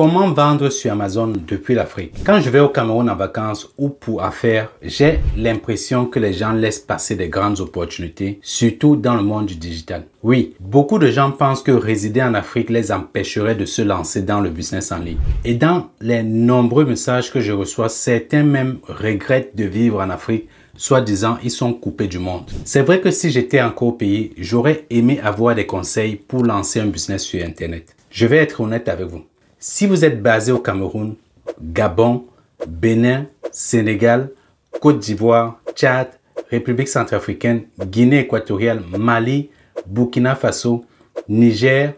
Comment vendre sur Amazon depuis l'Afrique Quand je vais au Cameroun en vacances ou pour affaires, j'ai l'impression que les gens laissent passer des grandes opportunités, surtout dans le monde du digital. Oui, beaucoup de gens pensent que résider en Afrique les empêcherait de se lancer dans le business en ligne. Et dans les nombreux messages que je reçois, certains même regrettent de vivre en Afrique soi-disant ils sont coupés du monde. C'est vrai que si j'étais encore au pays, j'aurais aimé avoir des conseils pour lancer un business sur Internet. Je vais être honnête avec vous. Si vous êtes basé au Cameroun, Gabon, Bénin, Sénégal, Côte d'Ivoire, Tchad, République centrafricaine, Guinée équatoriale, Mali, Burkina Faso, Niger,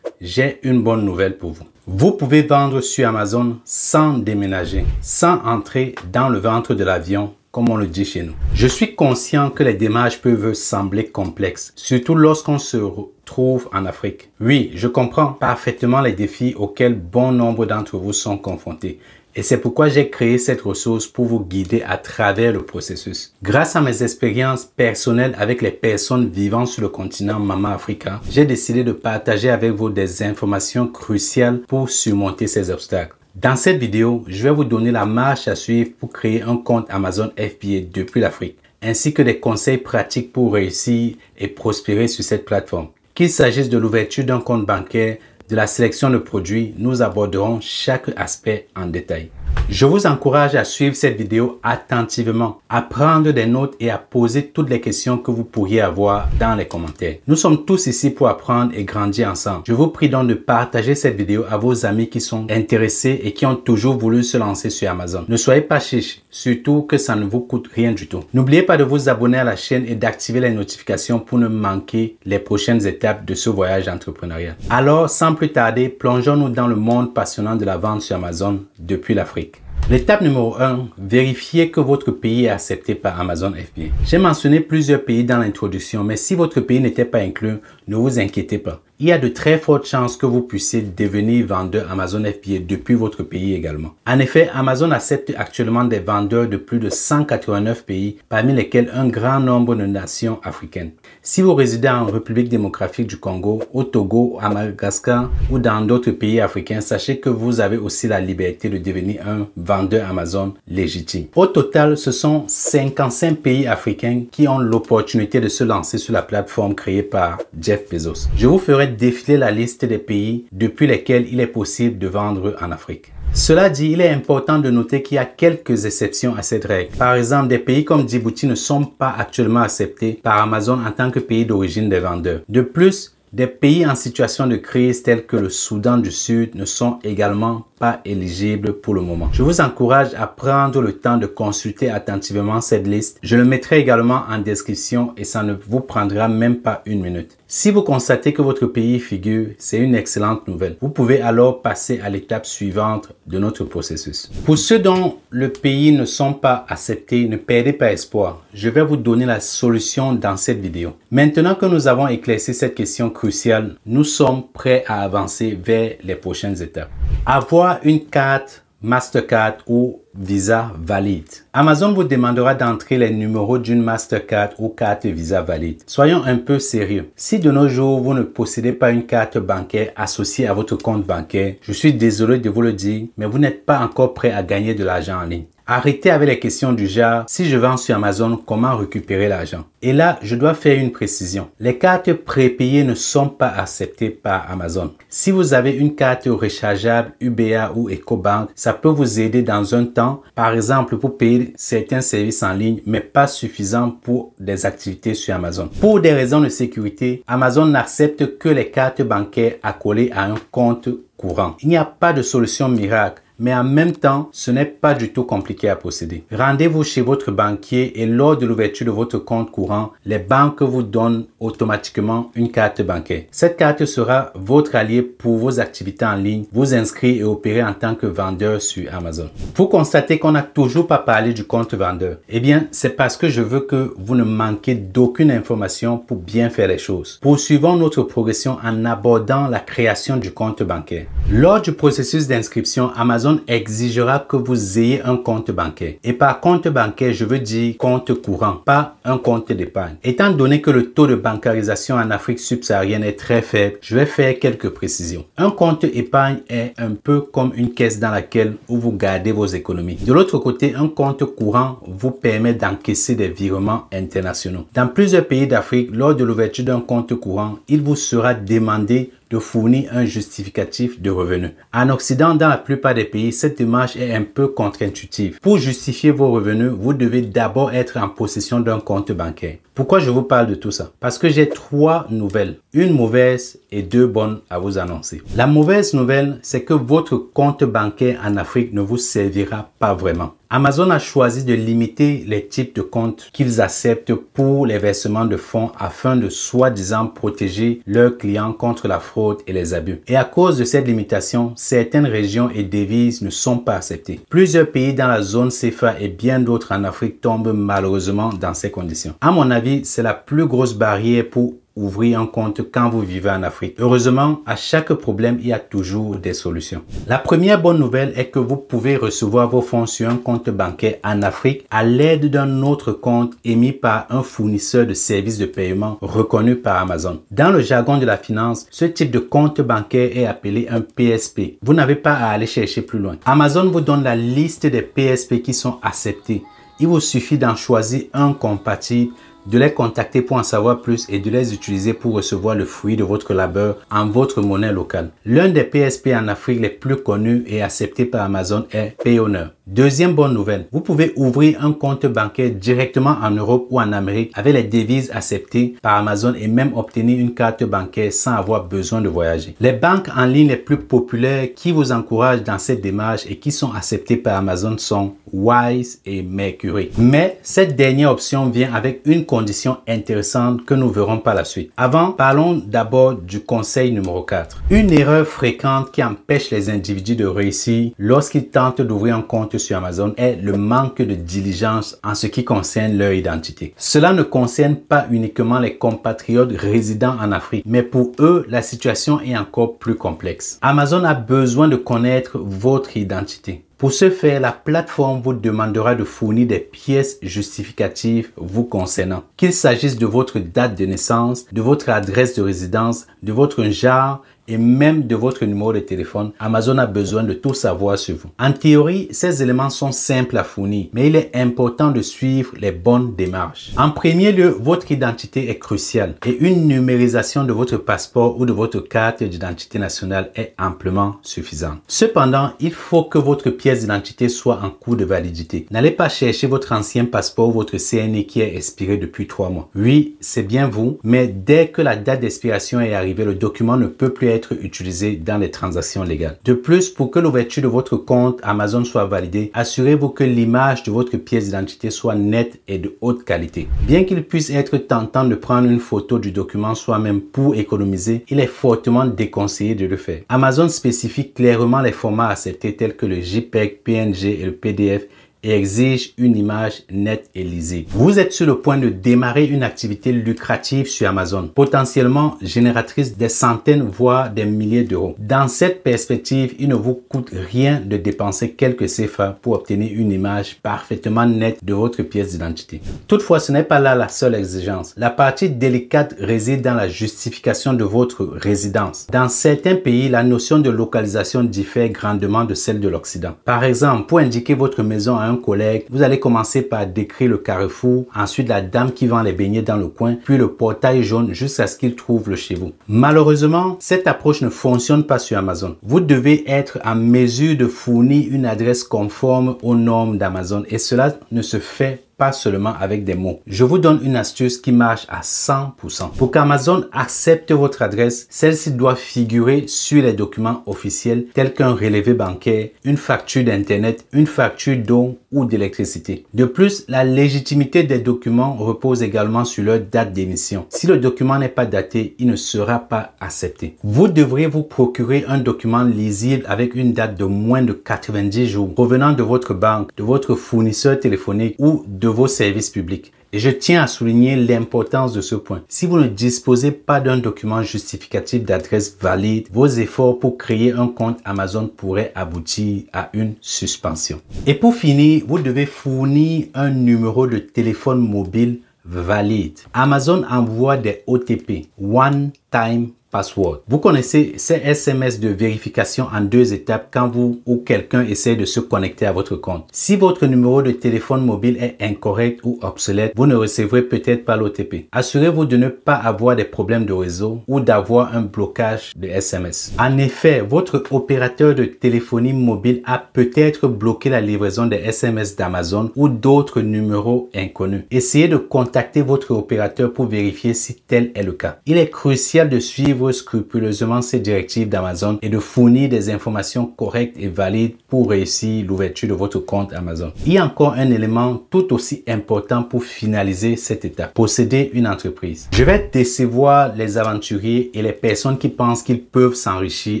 j'ai une bonne nouvelle pour vous. Vous pouvez vendre sur Amazon sans déménager, sans entrer dans le ventre de l'avion comme on le dit chez nous. Je suis conscient que les démarches peuvent sembler complexes, surtout lorsqu'on se trouve en Afrique. Oui, je comprends parfaitement les défis auxquels bon nombre d'entre vous sont confrontés. Et c'est pourquoi j'ai créé cette ressource pour vous guider à travers le processus. Grâce à mes expériences personnelles avec les personnes vivant sur le continent Mama Africa, j'ai décidé de partager avec vous des informations cruciales pour surmonter ces obstacles. Dans cette vidéo, je vais vous donner la marche à suivre pour créer un compte Amazon FBA depuis l'Afrique, ainsi que des conseils pratiques pour réussir et prospérer sur cette plateforme. Qu'il s'agisse de l'ouverture d'un compte bancaire, de la sélection de produits, nous aborderons chaque aspect en détail. Je vous encourage à suivre cette vidéo attentivement, à prendre des notes et à poser toutes les questions que vous pourriez avoir dans les commentaires. Nous sommes tous ici pour apprendre et grandir ensemble. Je vous prie donc de partager cette vidéo à vos amis qui sont intéressés et qui ont toujours voulu se lancer sur Amazon. Ne soyez pas chiche, surtout que ça ne vous coûte rien du tout. N'oubliez pas de vous abonner à la chaîne et d'activer les notifications pour ne manquer les prochaines étapes de ce voyage entrepreneurial. Alors, sans plus tarder, plongeons-nous dans le monde passionnant de la vente sur Amazon depuis l'Afrique. L'étape numéro 1, vérifiez que votre pays est accepté par Amazon FBA. J'ai mentionné plusieurs pays dans l'introduction, mais si votre pays n'était pas inclus, ne vous inquiétez pas il y a de très fortes chances que vous puissiez devenir vendeur Amazon FBA depuis votre pays également. En effet, Amazon accepte actuellement des vendeurs de plus de 189 pays, parmi lesquels un grand nombre de nations africaines. Si vous résidez en République démocratique du Congo, au Togo, à Madagascar ou dans d'autres pays africains, sachez que vous avez aussi la liberté de devenir un vendeur Amazon légitime. Au total, ce sont 55 pays africains qui ont l'opportunité de se lancer sur la plateforme créée par Jeff Bezos. Je vous ferai défiler la liste des pays depuis lesquels il est possible de vendre en Afrique. Cela dit, il est important de noter qu'il y a quelques exceptions à cette règle. Par exemple, des pays comme Djibouti ne sont pas actuellement acceptés par Amazon en tant que pays d'origine des vendeurs. De plus, des pays en situation de crise tels que le Soudan du Sud ne sont également Éligible pour le moment. Je vous encourage à prendre le temps de consulter attentivement cette liste. Je le mettrai également en description et ça ne vous prendra même pas une minute. Si vous constatez que votre pays figure, c'est une excellente nouvelle. Vous pouvez alors passer à l'étape suivante de notre processus. Pour ceux dont le pays ne sont pas acceptés, ne perdez pas espoir. Je vais vous donner la solution dans cette vidéo. Maintenant que nous avons éclairci cette question cruciale, nous sommes prêts à avancer vers les prochaines étapes. Avoir une carte Mastercard ou Visa valide. Amazon vous demandera d'entrer les numéros d'une Mastercard ou carte Visa valide. Soyons un peu sérieux. Si de nos jours vous ne possédez pas une carte bancaire associée à votre compte bancaire, je suis désolé de vous le dire, mais vous n'êtes pas encore prêt à gagner de l'argent en ligne. Arrêtez avec les questions du genre si je vends sur Amazon, comment récupérer l'argent Et là, je dois faire une précision. Les cartes prépayées ne sont pas acceptées par Amazon. Si vous avez une carte rechargeable UBA ou EcoBank, ça peut vous aider dans un temps par exemple pour payer certains services en ligne, mais pas suffisant pour des activités sur Amazon. Pour des raisons de sécurité, Amazon n'accepte que les cartes bancaires accolées à un compte courant. Il n'y a pas de solution miracle mais en même temps, ce n'est pas du tout compliqué à procéder. Rendez-vous chez votre banquier et lors de l'ouverture de votre compte courant, les banques vous donnent automatiquement une carte bancaire. Cette carte sera votre allié pour vos activités en ligne, vous inscrire et opérer en tant que vendeur sur Amazon. Vous constatez qu'on n'a toujours pas parlé du compte vendeur. Eh bien, c'est parce que je veux que vous ne manquiez d'aucune information pour bien faire les choses. Poursuivons notre progression en abordant la création du compte bancaire. Lors du processus d'inscription, Amazon exigera que vous ayez un compte bancaire. Et par compte bancaire, je veux dire compte courant, pas un compte d'épargne. Étant donné que le taux de bancarisation en Afrique subsaharienne est très faible, je vais faire quelques précisions. Un compte épargne est un peu comme une caisse dans laquelle vous gardez vos économies. De l'autre côté, un compte courant vous permet d'encaisser des virements internationaux. Dans plusieurs pays d'Afrique, lors de l'ouverture d'un compte courant, il vous sera demandé de fournir un justificatif de revenus. En Occident, dans la plupart des pays, cette démarche est un peu contre-intuitive. Pour justifier vos revenus, vous devez d'abord être en possession d'un compte bancaire. Pourquoi je vous parle de tout ça Parce que j'ai trois nouvelles, une mauvaise et deux bonnes à vous annoncer. La mauvaise nouvelle, c'est que votre compte bancaire en Afrique ne vous servira pas vraiment. Amazon a choisi de limiter les types de comptes qu'ils acceptent pour les versements de fonds afin de soi-disant protéger leurs clients contre la fraude et les abus. Et à cause de cette limitation, certaines régions et devises ne sont pas acceptées. Plusieurs pays dans la zone CFA et bien d'autres en Afrique tombent malheureusement dans ces conditions. À mon avis, c'est la plus grosse barrière pour ouvrir un compte quand vous vivez en Afrique. Heureusement, à chaque problème, il y a toujours des solutions. La première bonne nouvelle est que vous pouvez recevoir vos fonds sur un compte bancaire en Afrique à l'aide d'un autre compte émis par un fournisseur de services de paiement reconnu par Amazon. Dans le jargon de la finance, ce type de compte bancaire est appelé un PSP. Vous n'avez pas à aller chercher plus loin. Amazon vous donne la liste des PSP qui sont acceptés. Il vous suffit d'en choisir un compatible de les contacter pour en savoir plus et de les utiliser pour recevoir le fruit de votre labeur en votre monnaie locale. L'un des PSP en Afrique les plus connus et acceptés par Amazon est Payoneer. Deuxième bonne nouvelle, vous pouvez ouvrir un compte bancaire directement en Europe ou en Amérique avec les devises acceptées par Amazon et même obtenir une carte bancaire sans avoir besoin de voyager. Les banques en ligne les plus populaires qui vous encouragent dans cette démarche et qui sont acceptées par Amazon sont Wise et Mercury. Mais cette dernière option vient avec une condition intéressante que nous verrons par la suite. Avant, parlons d'abord du conseil numéro 4. Une erreur fréquente qui empêche les individus de réussir lorsqu'ils tentent d'ouvrir un compte sur Amazon est le manque de diligence en ce qui concerne leur identité. Cela ne concerne pas uniquement les compatriotes résidant en Afrique, mais pour eux, la situation est encore plus complexe. Amazon a besoin de connaître votre identité. Pour ce faire, la plateforme vous demandera de fournir des pièces justificatives vous concernant, qu'il s'agisse de votre date de naissance, de votre adresse de résidence, de votre genre, et même de votre numéro de téléphone, Amazon a besoin de tout savoir sur vous. En théorie, ces éléments sont simples à fournir, mais il est important de suivre les bonnes démarches. En premier lieu, votre identité est cruciale et une numérisation de votre passeport ou de votre carte d'identité nationale est amplement suffisante. Cependant, il faut que votre pièce d'identité soit en cours de validité. N'allez pas chercher votre ancien passeport ou votre CNI qui est expiré depuis trois mois. Oui, c'est bien vous, mais dès que la date d'expiration est arrivée, le document ne peut plus être utilisé dans les transactions légales. De plus, pour que l'ouverture de votre compte Amazon soit validée, assurez-vous que l'image de votre pièce d'identité soit nette et de haute qualité. Bien qu'il puisse être tentant de prendre une photo du document soi-même pour économiser, il est fortement déconseillé de le faire. Amazon spécifie clairement les formats acceptés tels que le JPEG, PNG et le PDF et exige une image nette et lisible. Vous êtes sur le point de démarrer une activité lucrative sur Amazon, potentiellement génératrice des centaines, voire des milliers d'euros. Dans cette perspective, il ne vous coûte rien de dépenser quelques CFA pour obtenir une image parfaitement nette de votre pièce d'identité. Toutefois, ce n'est pas là la seule exigence. La partie délicate réside dans la justification de votre résidence. Dans certains pays, la notion de localisation diffère grandement de celle de l'Occident. Par exemple, pour indiquer votre maison à un collègue. Vous allez commencer par décrire le carrefour, ensuite la dame qui vend les beignets dans le coin, puis le portail jaune jusqu'à ce qu'il trouve le chez vous. Malheureusement, cette approche ne fonctionne pas sur Amazon. Vous devez être en mesure de fournir une adresse conforme aux normes d'Amazon et cela ne se fait pas seulement avec des mots. Je vous donne une astuce qui marche à 100%. Pour qu'Amazon accepte votre adresse, celle-ci doit figurer sur les documents officiels tels qu'un relevé bancaire, une facture d'Internet, une facture d'eau ou d'électricité. De plus, la légitimité des documents repose également sur leur date d'émission. Si le document n'est pas daté, il ne sera pas accepté. Vous devrez vous procurer un document lisible avec une date de moins de 90 jours provenant de votre banque, de votre fournisseur téléphonique ou de vos services publics. Et je tiens à souligner l'importance de ce point. Si vous ne disposez pas d'un document justificatif d'adresse valide, vos efforts pour créer un compte Amazon pourraient aboutir à une suspension. Et pour finir, vous devez fournir un numéro de téléphone mobile valide. Amazon envoie des OTP, One Time password. Vous connaissez ces SMS de vérification en deux étapes quand vous ou quelqu'un essaie de se connecter à votre compte. Si votre numéro de téléphone mobile est incorrect ou obsolète, vous ne recevrez peut-être pas l'OTP. Assurez-vous de ne pas avoir des problèmes de réseau ou d'avoir un blocage de SMS. En effet, votre opérateur de téléphonie mobile a peut-être bloqué la livraison des SMS d'Amazon ou d'autres numéros inconnus. Essayez de contacter votre opérateur pour vérifier si tel est le cas. Il est crucial de suivre scrupuleusement ces directives d'Amazon et de fournir des informations correctes et valides pour réussir l'ouverture de votre compte Amazon. Il y a encore un élément tout aussi important pour finaliser cette étape, posséder une entreprise. Je vais décevoir les aventuriers et les personnes qui pensent qu'ils peuvent s'enrichir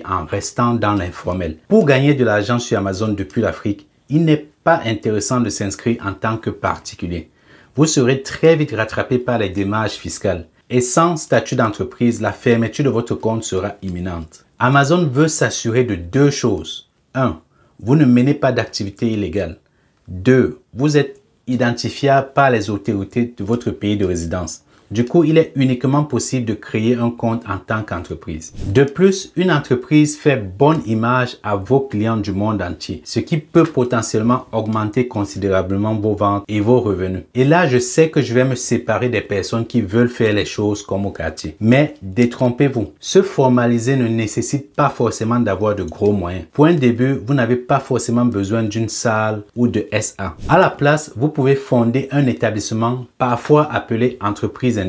en restant dans l'informel. Pour gagner de l'argent sur Amazon depuis l'Afrique, il n'est pas intéressant de s'inscrire en tant que particulier. Vous serez très vite rattrapé par les démarches fiscales et sans statut d'entreprise, la fermeture de votre compte sera imminente. Amazon veut s'assurer de deux choses. 1. Vous ne menez pas d'activité illégale. 2. Vous êtes identifiable par les autorités de votre pays de résidence. Du coup, il est uniquement possible de créer un compte en tant qu'entreprise. De plus, une entreprise fait bonne image à vos clients du monde entier, ce qui peut potentiellement augmenter considérablement vos ventes et vos revenus. Et là, je sais que je vais me séparer des personnes qui veulent faire les choses comme au quartier. Mais détrompez-vous, se formaliser ne nécessite pas forcément d'avoir de gros moyens. Pour un début, vous n'avez pas forcément besoin d'une salle ou de SA. À la place, vous pouvez fonder un établissement, parfois appelé entreprise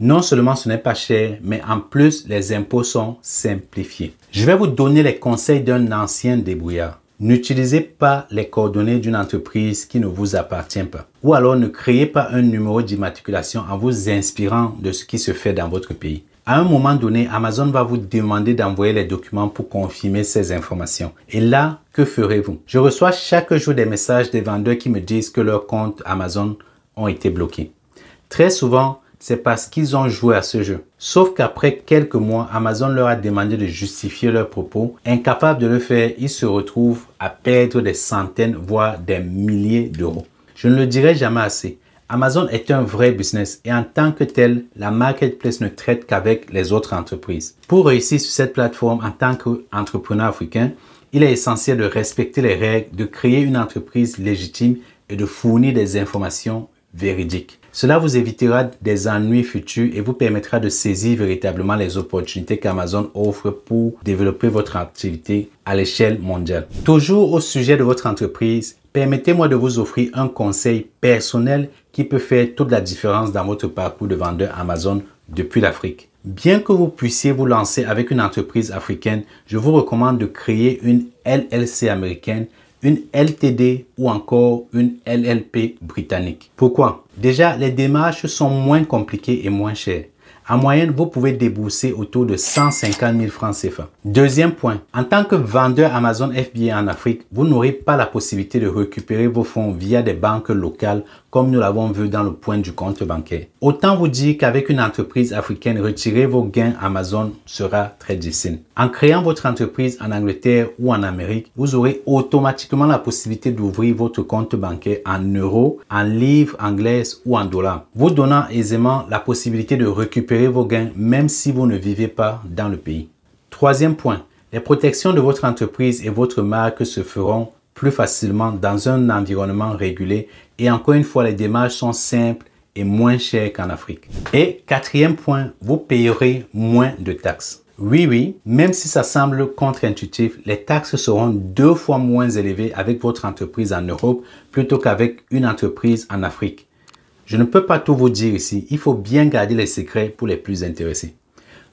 non seulement ce n'est pas cher, mais en plus les impôts sont simplifiés. Je vais vous donner les conseils d'un ancien débrouillard. N'utilisez pas les coordonnées d'une entreprise qui ne vous appartient pas. Ou alors ne créez pas un numéro d'immatriculation en vous inspirant de ce qui se fait dans votre pays. À un moment donné, Amazon va vous demander d'envoyer les documents pour confirmer ces informations. Et là, que ferez-vous Je reçois chaque jour des messages des vendeurs qui me disent que leurs comptes Amazon ont été bloqués. Très souvent, c'est parce qu'ils ont joué à ce jeu. Sauf qu'après quelques mois, Amazon leur a demandé de justifier leurs propos. Incapables de le faire, ils se retrouvent à perdre des centaines, voire des milliers d'euros. Je ne le dirai jamais assez. Amazon est un vrai business et en tant que tel, la marketplace ne traite qu'avec les autres entreprises. Pour réussir sur cette plateforme en tant qu'entrepreneur africain, il est essentiel de respecter les règles, de créer une entreprise légitime et de fournir des informations véridiques. Cela vous évitera des ennuis futurs et vous permettra de saisir véritablement les opportunités qu'Amazon offre pour développer votre activité à l'échelle mondiale. Toujours au sujet de votre entreprise, permettez-moi de vous offrir un conseil personnel qui peut faire toute la différence dans votre parcours de vendeur Amazon depuis l'Afrique. Bien que vous puissiez vous lancer avec une entreprise africaine, je vous recommande de créer une LLC américaine une LTD ou encore une LLP britannique. Pourquoi Déjà, les démarches sont moins compliquées et moins chères. En moyenne, vous pouvez débourser autour de 150 000 francs CFA. Deuxième point, en tant que vendeur Amazon FBA en Afrique, vous n'aurez pas la possibilité de récupérer vos fonds via des banques locales comme nous l'avons vu dans le point du compte bancaire. Autant vous dire qu'avec une entreprise africaine, retirer vos gains Amazon sera très difficile. En créant votre entreprise en Angleterre ou en Amérique, vous aurez automatiquement la possibilité d'ouvrir votre compte bancaire en euros, en livres anglaises ou en dollars, vous donnant aisément la possibilité de récupérer vos gains même si vous ne vivez pas dans le pays. Troisième point, les protections de votre entreprise et votre marque se feront plus facilement dans un environnement régulé et encore une fois, les démarches sont simples et moins chères qu'en Afrique. Et quatrième point, vous payerez moins de taxes. Oui, oui, même si ça semble contre-intuitif, les taxes seront deux fois moins élevées avec votre entreprise en Europe plutôt qu'avec une entreprise en Afrique. Je ne peux pas tout vous dire ici, il faut bien garder les secrets pour les plus intéressés.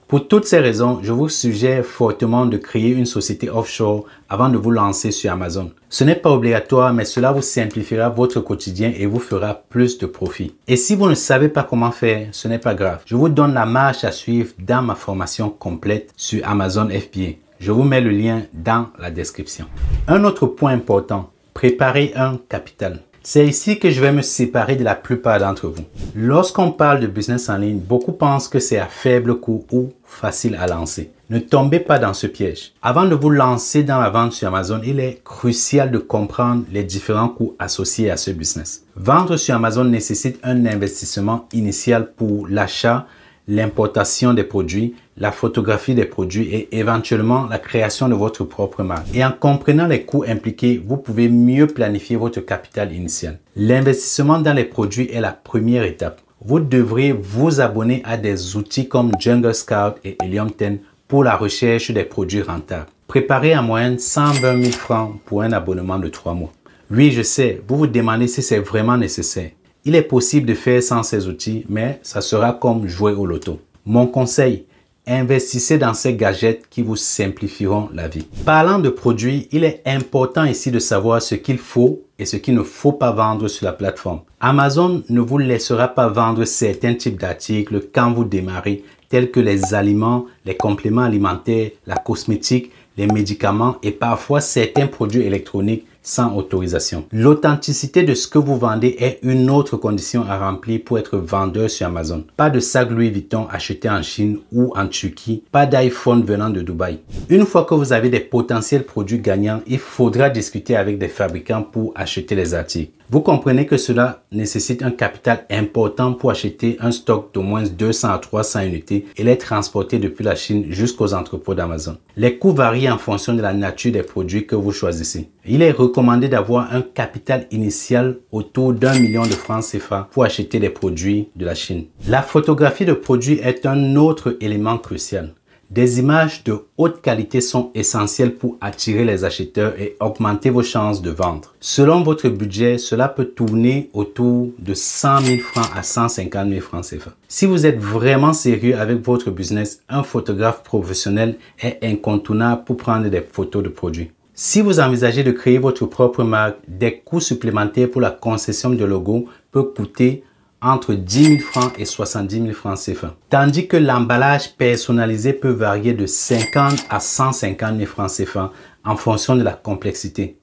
Pour toutes ces raisons, je vous suggère fortement de créer une société offshore avant de vous lancer sur Amazon. Ce n'est pas obligatoire, mais cela vous simplifiera votre quotidien et vous fera plus de profit. Et si vous ne savez pas comment faire, ce n'est pas grave. Je vous donne la marche à suivre dans ma formation complète sur Amazon FBA. Je vous mets le lien dans la description. Un autre point important, préparez un capital. C'est ici que je vais me séparer de la plupart d'entre vous. Lorsqu'on parle de business en ligne, beaucoup pensent que c'est à faible coût ou facile à lancer. Ne tombez pas dans ce piège. Avant de vous lancer dans la vente sur Amazon, il est crucial de comprendre les différents coûts associés à ce business. Vendre sur Amazon nécessite un investissement initial pour l'achat l'importation des produits, la photographie des produits et éventuellement la création de votre propre marque. Et en comprenant les coûts impliqués, vous pouvez mieux planifier votre capital initial. L'investissement dans les produits est la première étape. Vous devrez vous abonner à des outils comme Jungle Scout et Helium 10 pour la recherche des produits rentables. Préparez en moyenne 120 000 francs pour un abonnement de 3 mois. Oui, je sais, vous vous demandez si c'est vraiment nécessaire. Il est possible de faire sans ces outils, mais ça sera comme jouer au loto. Mon conseil, investissez dans ces gadgets qui vous simplifieront la vie. Parlant de produits, il est important ici de savoir ce qu'il faut et ce qu'il ne faut pas vendre sur la plateforme. Amazon ne vous laissera pas vendre certains types d'articles quand vous démarrez, tels que les aliments, les compléments alimentaires, la cosmétique, les médicaments et parfois certains produits électroniques sans autorisation. L'authenticité de ce que vous vendez est une autre condition à remplir pour être vendeur sur Amazon. Pas de sac Louis Vuitton acheté en Chine ou en Turquie, pas d'iPhone venant de Dubaï. Une fois que vous avez des potentiels produits gagnants, il faudra discuter avec des fabricants pour acheter les articles. Vous comprenez que cela nécessite un capital important pour acheter un stock d'au moins 200 à 300 unités et les transporter depuis la Chine jusqu'aux entrepôts d'Amazon. Les coûts varient en fonction de la nature des produits que vous choisissez. Il est recommandé d'avoir un capital initial autour d'un million de francs CFA pour acheter des produits de la Chine. La photographie de produits est un autre élément crucial. Des images de haute qualité sont essentielles pour attirer les acheteurs et augmenter vos chances de vendre. Selon votre budget, cela peut tourner autour de 100 000 francs à 150 000 francs CFA. Si vous êtes vraiment sérieux avec votre business, un photographe professionnel est incontournable pour prendre des photos de produits. Si vous envisagez de créer votre propre marque, des coûts supplémentaires pour la concession de logo peuvent coûter entre 10 000 francs et 70 000 francs CFA. Tandis que l'emballage personnalisé peut varier de 50 à 150 000 francs CFA en fonction de la complexité.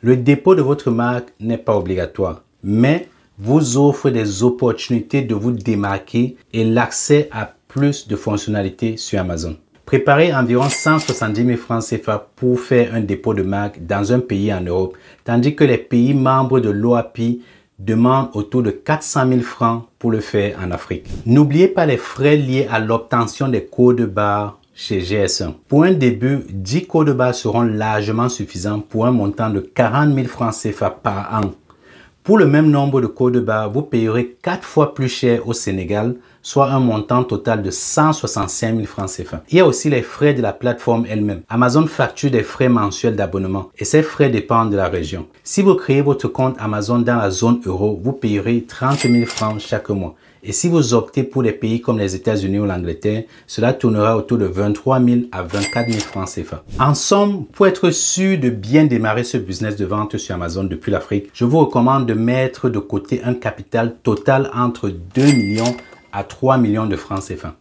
Le dépôt de votre marque n'est pas obligatoire, mais vous offre des opportunités de vous démarquer et l'accès à plus de fonctionnalités sur Amazon. Préparez environ 170 000 francs CFA pour faire un dépôt de marque dans un pays en Europe, tandis que les pays membres de l'OAPI demande autour de 400 000 francs pour le faire en Afrique. N'oubliez pas les frais liés à l'obtention des codes barres chez GS1. Pour un début, 10 codes barres seront largement suffisants pour un montant de 40 000 francs CFA par an. Pour le même nombre de codes barres, vous payerez 4 fois plus cher au Sénégal soit un montant total de 165 000 francs CFA. Il y a aussi les frais de la plateforme elle-même. Amazon facture des frais mensuels d'abonnement et ces frais dépendent de la région. Si vous créez votre compte Amazon dans la zone euro, vous payerez 30 000 francs chaque mois. Et si vous optez pour les pays comme les États-Unis ou l'Angleterre, cela tournera autour de 23 000 à 24 000 francs CFA. En somme, pour être sûr de bien démarrer ce business de vente sur Amazon depuis l'Afrique, je vous recommande de mettre de côté un capital total entre 2 millions à 3 millions de francs CFA.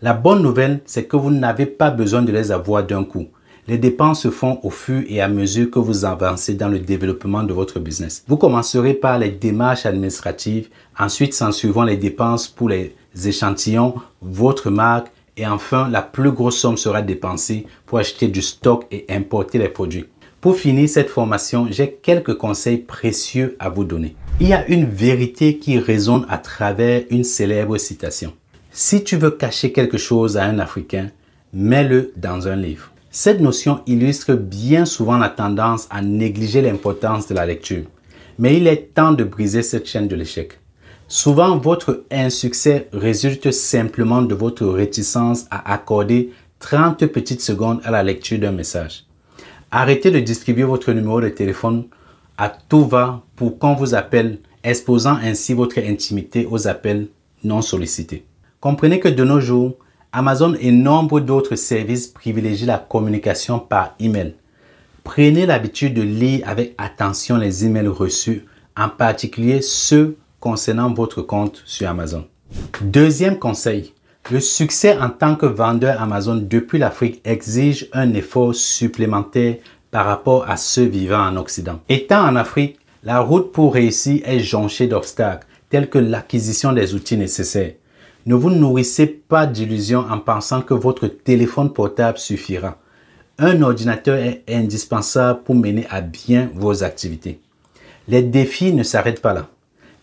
La bonne nouvelle, c'est que vous n'avez pas besoin de les avoir d'un coup. Les dépenses se font au fur et à mesure que vous avancez dans le développement de votre business. Vous commencerez par les démarches administratives, ensuite s'en suivant les dépenses pour les échantillons, votre marque et enfin la plus grosse somme sera dépensée pour acheter du stock et importer les produits. Pour finir cette formation, j'ai quelques conseils précieux à vous donner. Il y a une vérité qui résonne à travers une célèbre citation. Si tu veux cacher quelque chose à un Africain, mets-le dans un livre. Cette notion illustre bien souvent la tendance à négliger l'importance de la lecture. Mais il est temps de briser cette chaîne de l'échec. Souvent, votre insuccès résulte simplement de votre réticence à accorder 30 petites secondes à la lecture d'un message. Arrêtez de distribuer votre numéro de téléphone à tout va pour qu'on vous appelle, exposant ainsi votre intimité aux appels non sollicités. Comprenez que de nos jours, Amazon et nombre d'autres services privilégient la communication par email. Prenez l'habitude de lire avec attention les emails reçus, en particulier ceux concernant votre compte sur Amazon. Deuxième conseil, le succès en tant que vendeur Amazon depuis l'Afrique exige un effort supplémentaire par rapport à ceux vivant en Occident. Étant en Afrique, la route pour réussir est jonchée d'obstacles tels que l'acquisition des outils nécessaires. Ne vous nourrissez pas d'illusions en pensant que votre téléphone portable suffira. Un ordinateur est indispensable pour mener à bien vos activités. Les défis ne s'arrêtent pas là.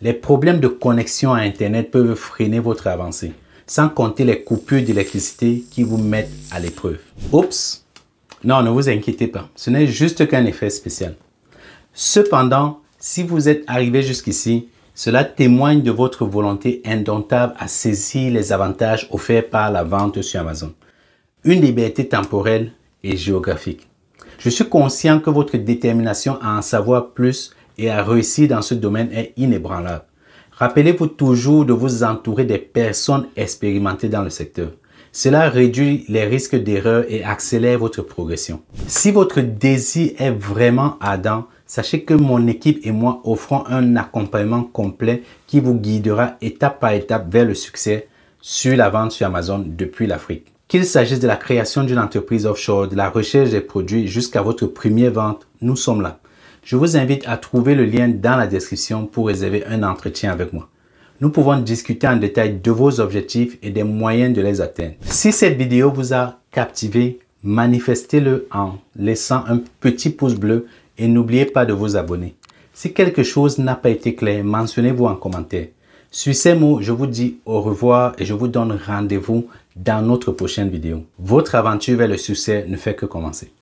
Les problèmes de connexion à Internet peuvent freiner votre avancée sans compter les coupures d'électricité qui vous mettent à l'épreuve. Oups Non, ne vous inquiétez pas, ce n'est juste qu'un effet spécial. Cependant, si vous êtes arrivé jusqu'ici, cela témoigne de votre volonté indomptable à saisir les avantages offerts par la vente sur Amazon. Une liberté temporelle et géographique. Je suis conscient que votre détermination à en savoir plus et à réussir dans ce domaine est inébranlable. Rappelez-vous toujours de vous entourer des personnes expérimentées dans le secteur. Cela réduit les risques d'erreur et accélère votre progression. Si votre désir est vraiment ardent, sachez que mon équipe et moi offrons un accompagnement complet qui vous guidera étape par étape vers le succès sur la vente sur Amazon depuis l'Afrique. Qu'il s'agisse de la création d'une entreprise offshore, de la recherche des produits jusqu'à votre première vente, nous sommes là. Je vous invite à trouver le lien dans la description pour réserver un entretien avec moi. Nous pouvons discuter en détail de vos objectifs et des moyens de les atteindre. Si cette vidéo vous a captivé, manifestez-le en laissant un petit pouce bleu et n'oubliez pas de vous abonner. Si quelque chose n'a pas été clair, mentionnez-vous en commentaire. Sur ces mots, je vous dis au revoir et je vous donne rendez-vous dans notre prochaine vidéo. Votre aventure vers le succès ne fait que commencer.